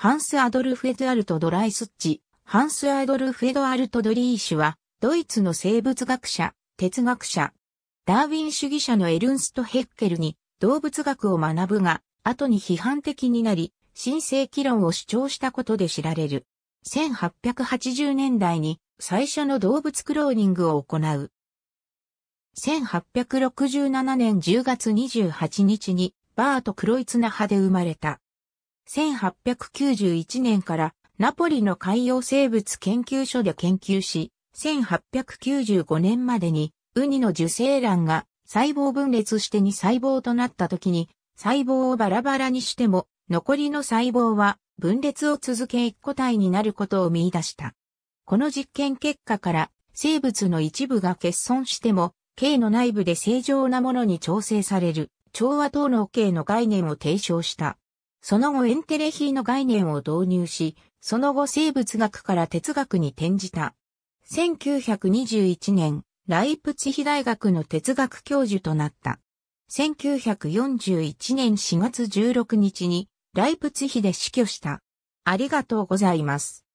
ハンス・アドルフ・エドアルト・ドライスッチ、ハンス・アドルフ・エドアルト・ドリーシュは、ドイツの生物学者、哲学者、ダーウィン主義者のエルンスト・ヘッケルに動物学を学ぶが、後に批判的になり、新世紀論を主張したことで知られる。1880年代に最初の動物クローニングを行う。1867年10月28日にバート・クロイツナ派で生まれた。1891年からナポリの海洋生物研究所で研究し、1895年までにウニの受精卵が細胞分裂して2細胞となった時に細胞をバラバラにしても残りの細胞は分裂を続け一個体になることを見出した。この実験結果から生物の一部が欠損しても形の内部で正常なものに調整される調和等の形の概念を提唱した。その後エンテレヒーの概念を導入し、その後生物学から哲学に転じた。1921年、ライプツヒ大学の哲学教授となった。1941年4月16日に、ライプツヒで死去した。ありがとうございます。